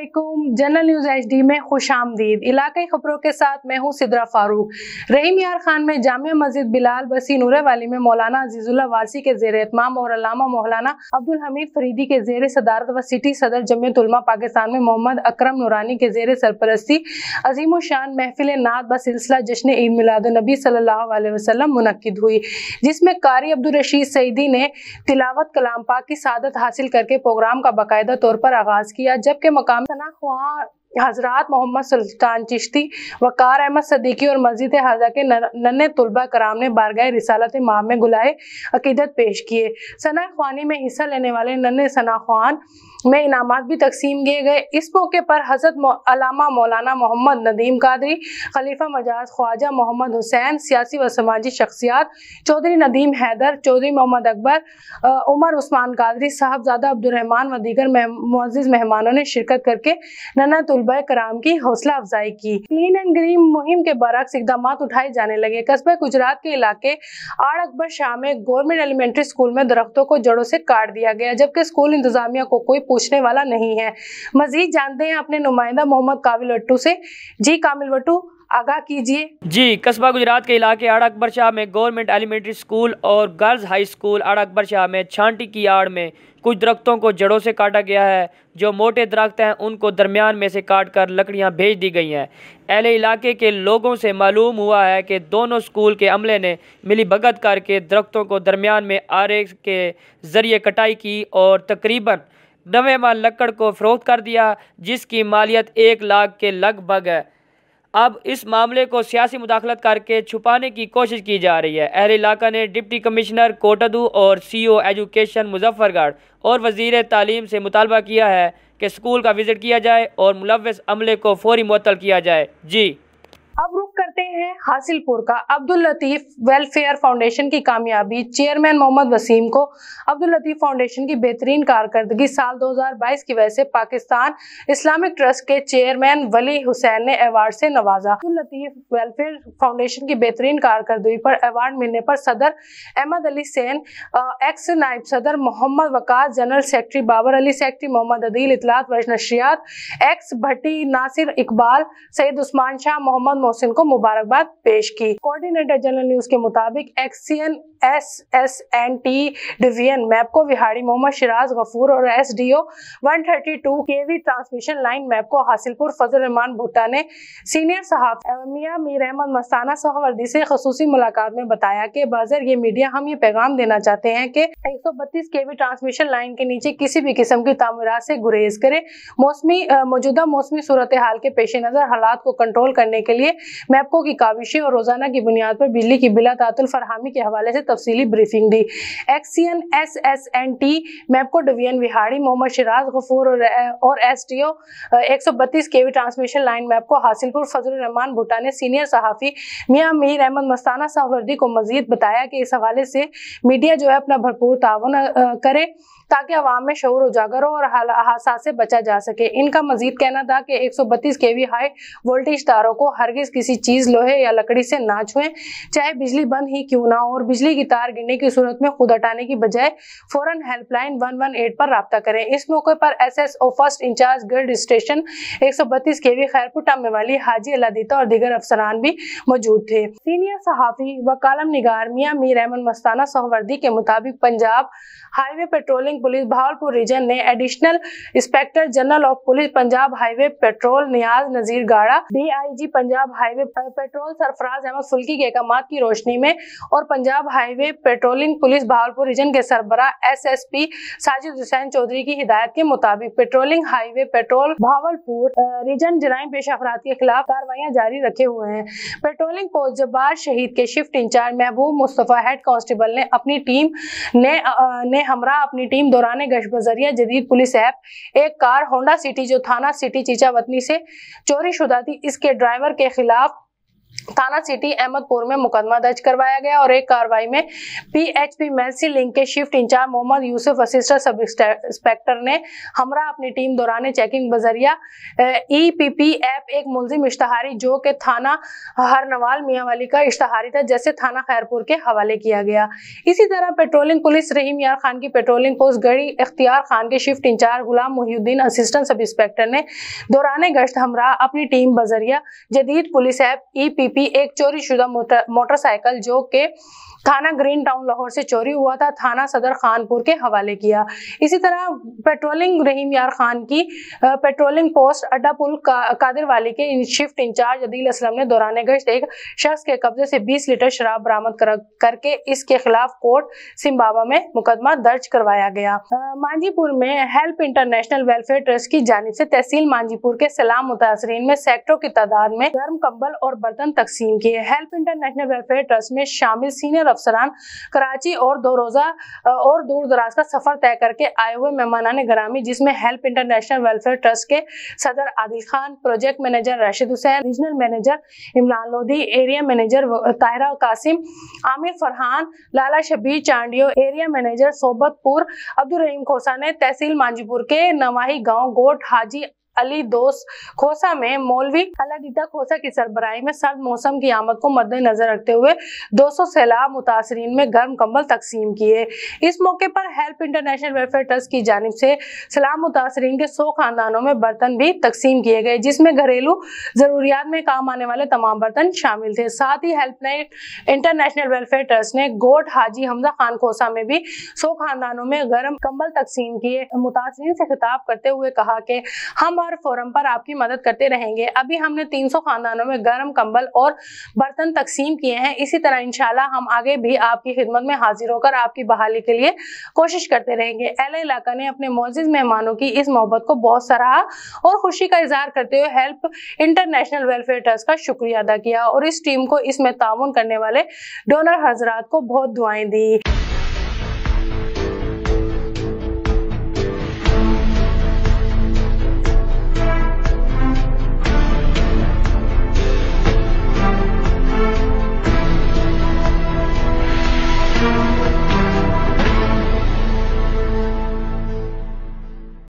वालेकुम general news HD में खुश आमदीद इलाकई खबरों के साथ मैं हूँ सिद्रा फारूक रहीम यार खान में जामिया मस्जिद बिलाल बसी नूर वाली में मौलाना अजीजुल्ला वारसी के जेर एहतमाम और अलामा मौलाना अब्दुल हमीद फरीदी के जेर सदारत व सिटी सदर जमयतलमा पाकिस्तान में मोहम्मद अक्रम नूरानी के जेर सरपरस्ती अजीम शान महफिल नाद ब सिलसिला जश्न ईद मिलादनबी सल्ला वसलम मनक़द हुई जिसमें कारी अब्दुलरशीद सईदी ने तिलावत कलाम पाक की सदत हासिल करके प्रोग्राम का बाकायदा तौर पर आगाज़ किया जबकि मकाम ัน่ากวัา हज़रत मोहम्मद सुल्तान चिश्ती वकार अहमद सदीकी और मस्जिद हज़ा के नन्हे तलबा कराम ने बारगाह रिसालत माह में गुलाए अकीदत पेश किए सना ख्वानी में हिस्सा लेने वाले नन्हे सना खान में इनाम भी तकसीम किए गए इस मौके पर हज़रत अलामा मौलाना मोहम्मद नदीम कादरी खलीफा मजाज ख्वाजा मोहम्मद हुसैन सियासी व समाजी शख्सियात चौधरी नदीम हैदर चौधरी मोहम्मद अकबर उमर उस्मान कादरी साहबजादा अब्दुलरहमान व दीगर मजिज मेहमानों ने शिरकत करके नन्ना तलबा कराम की हौसला अफजाई की क्लीन एंड ग्रीन मुहिम के बरक्स इकदाम उठाए जाने लगे कस्बे गुजरात के इलाके आड़ अकबर शाह में गवर्नमेंट एलिमेंट्री स्कूल में दरख्तों को जड़ों से काट दिया गया जबकि स्कूल इंतजामिया को कोई पूछने वाला नहीं है मजीद जानते हैं अपने नुमाइंदा मोहम्मद काबिल वट्टू से जी कामिल वट्टू आगाह कीजिए जी कस्बा गुजरात के इलाके आड़ा अकबर शाह में गवर्नमेंट एलिमेंट्री स्कूल और girls high school Adda Akbar Shah में छांटी की आड़ में कुछ दरख्तों को जड़ों से काटा गया है जो मोटे दरख्त हैं उनको दरमियान में से काट कर लकड़ियाँ भेज दी गई हैं अहले इलाके के लोगों से मालूम हुआ है कि दोनों स्कूल के अमले ने मिली भगत करके दरख्तों को दरमियान में आरे के ज़रिए कटाई की और तकरीबन नवे माल लकड़ को फ़रोख्त कर दिया जिसकी मालियत एक लाख के लगभग है अब इस मामले को सियासी मुदाखलत करके छुपाने की कोशिश की जा रही है अहल इलाका ने डिप्टी कमिश्नर कोटदू और सीईओ एजुकेशन मुजफ्फरगढ़ और वजीर तालीम से मुतालबा किया है कि स्कूल का विज़िट किया जाए और मुलवस अमले को फौरी मअतल किया जाए जी हासिलपुर का अब्दुल लतीफ वेलफेयर फाउंडेशन की कामयाबी चेयरमैन मोहम्मद वसीम को अब्दुल लतीफ फाउंडेशन की बेहतरीन कारकर्दगी साल 2022 की वजह से पाकिस्तान इस्लामिक ट्रस्ट के चेयरमैन वली हुसैन ने अवार्ड से नवाजा अब्दुल लतीफ वेलफेयर फाउंडेशन की बेहतरीन कारकर्दगी पर अवार्ड मिलने पर सदर अहमद अली सैन एक्स नायब सदर Muhammad Waqas general secretary Babar Ali secretary Muhammad Adeel इतलात वज नशियात एक्स भट्टी नासिर इकबाल सैद उस्मान शाह मोहम्मद मोहसिन को मुबारकबाद पेश की कोऑर्डिनेटर जनरल न्यूज के मुताबिक XEN S S N T division MEPCO Vehari Muhammad Shiraz Ghafoor और S D O one thirty two K V transmission line MEPCO Hasilpur Fazal Rehman Bhutta ने सीनियर साहब मियाँ मीर अहमद मस्ताना सहवर्दी से खसूसी मुलाकात में बताया कि बाजर ये मीडिया हम ये पैगाम देना चाहते हैं कि एक सौ बत्तीस के वी ट्रांसमिशन लाइन के नीचे किसी भी किस्म की तमीरत से गुरेज करें मौसमी मौजूदा मौसमी सूरत हाल के पेश नज़र हालात को कंट्रोल करने के लिए मैपको की काबिल साविशी और रोजाना की बुनियाद पर बिजली की बिला तातुल फरहमी के हवाले से तफसली ब्रीफिंग दी XEN S S N T MEPCO division Vehari Muhammad Shiraz Ghafoor और, एस टी ओ एक सौ बत्तीस K V transmission line MEPCO Hasilpur Fazalrehman Bhutta ने सीनियर सहाफ़ी मियाँ मीर अहमद मस्ताना साहवर्दी को मजीद बताया कि इस हवाले से मीडिया जो है अपना भरपूर ताउन करे ताकि आवाम में शोर उजागर हो और हादसा से बचा जा सके इनका मजीद कहना था कि एक सौ बत्तीस के वी हाई वोल्टेज तारों को हरगिज किसी चीज़ लोहे या लकड़ी से ना छुए चाहे बिजली बंद ही क्यों ना हो और बिजली की तार गिरने की सूरत में खुद हटाने की बजाय फ़ौरन हेल्पलाइन वन वन एट पर रबता करें इस मौके पर S S O first incharge grid station एक सौ बत्तीस के वी खैरपुर टम्बे वाली हाजी अलादीता और दीगर अफसरान भी मौजूद थे सीनियर सहाफ़ी व कालम निगार मियाँ मीर अहमद मस्ताना सोहवर्दी के मुताबिक Punjab highway patrolling police Bahawalpur region ने additional inspector general of police Punjab highway patrol Niaz Nazir Gadda DIG Punjab highway patrol Sarfraz Ahmed Phulki के अहकाम की रोशनी में और Punjab highway patrolling police Bahawalpur region के सरबरा S S P Sajid Hussain Chaudhry की हिदायत के मुताबिक patrolling highway patrol Bahawalpur region जराइम पेश अफराद के खिलाफ कार्रवाई जारी रखे हुए हैं पेट्रोलिंग पोस्ट जब्बार शहीद के शिफ्ट इंचार्ज महबूब मुस्तफ़ा हेड कांस्टेबल ने अपनी टीम ने ने हमरा अपनी टीम दौरान गशबजरिया जदीद पुलिस ऐप एक कार होंडा सिटी जो थाना सिटी चीचावतनी से चोरी शुदा थी इसके ड्राइवर के खिलाफ थाना सिटी अहमदपुर में मुकदमा दर्ज करवाया गया और एक कार्रवाई में पीएचपी मेलसी लिंक के shift incharge Muhammad Yousuf assistant sub inspector ने हमरा अपनी टीम दौरान चेकिंग बजरिया ईपीपी ऐप एक मुलजिम इश्तहारी जो के थाना हरनवाल मियाँवाली का इश्तहारी था जैसे थाना खैरपुर के हवाले किया गया इसी तरह पेट्रोलिंग पुलिस रहीम यार खान की पेट्रोलिंग पोस्ट गढ़ी इख्तियार खान के shift incharge Ghulam Mohiuddin assistant sub inspector ने दौरान गश्त हमरा अपनी टीम बजरिया जदीद पुलिस ऐप ई पीपी एक चोरीशुदा मोटरसाइकिल जो के थाना ग्रीन टाउन लाहौर से चोरी हुआ था थाना सदर खानपुर के हवाले किया इसी तरह पेट्रोलिंग रहीम यार खान की पेट्रोलिंग पोस्ट अड्डा पुल का, कादिर वाली के शिफ्ट इंचार्ज अदील असलम ने दौरान गश्त एक शख्स के कब्जे से बीस लीटर शराब बरामद कर, करके इसके खिलाफ कोर्ट सिम्बावा में मुकदमा दर्ज करवाया गया मांझीपुर में हेल्प इंटरनेशनल वेलफेयर ट्रस्ट की जानब से तहसील मांझीपुर के सलाम मुतासरीन में सेक्टरों की तादाद में गर्म कम्बल और बर्तन तकसीम किए हेल्प इंटरनेशनल वेलफेयर ट्रस्ट में शामिल सीनियर अफसरान कराची और दो रोज़ा और दूर दराज का सफर तय करके आए हुए ने ग्रामी जिसमें हेल्प इंटरनेशनल वेलफेयर ट्रस्ट के सदर Adil Khan project manager Rashid Hussain regional manager Imran Lodhi area manager Tahira Qasim Amir Farhan Lala Shabbir Chandio area manager Sobatpur Abdulrahim Khosa ने तहसील मांझीपुर के नवाही गाँव गोट हाजी अली दोस्त खोसा में मौलवी अलादीदा खोसा की सरबराही में सर्द मौसम की आमद को मद्देनजर रखते हुए 200 सैलाब मुतासरीन में गर्म कम्बल तकसीम किए इस मौके पर हेल्प इंटरनेशनल वेलफेयर ट्रस्ट की जानब से सलाम मुतासरीन के सौ खानदानों में बर्तन भी तकसीम किए गए जिसमें घरेलू ज़रूरियात में काम आने वाले तमाम बर्तन शामिल थे साथ ही हेल्पलाइन इंटरनेशनल वेलफेयर ट्रस्ट ने गोट हाजी हमजा खान खोसा में भी सौ खानदानों में गर्म कम्बल तकसीम किए मुतासरीन से खिताब करते हुए कहा कि हम और फोरम पर आपकी मदद करते रहेंगे अभी हमने 300 खानदानों में गर्म कंबल और बर्तन तकसीम किए हैं इसी तरह इनशाला हम आगे भी आपकी खिदमत में हाजिर होकर आपकी बहाली के लिए कोशिश करते रहेंगे एल इलाका ने अपने मोजिज मेहमानों की इस मोहब्बत को बहुत सराहा और खुशी का इजहार करते हुए हेल्प इंटरनेशनल वेलफेयर ट्रस्ट का शुक्रिया अदा किया और इस टीम को इसमें ताउन करने वाले डोनर हजरात को बहुत दुआएं दी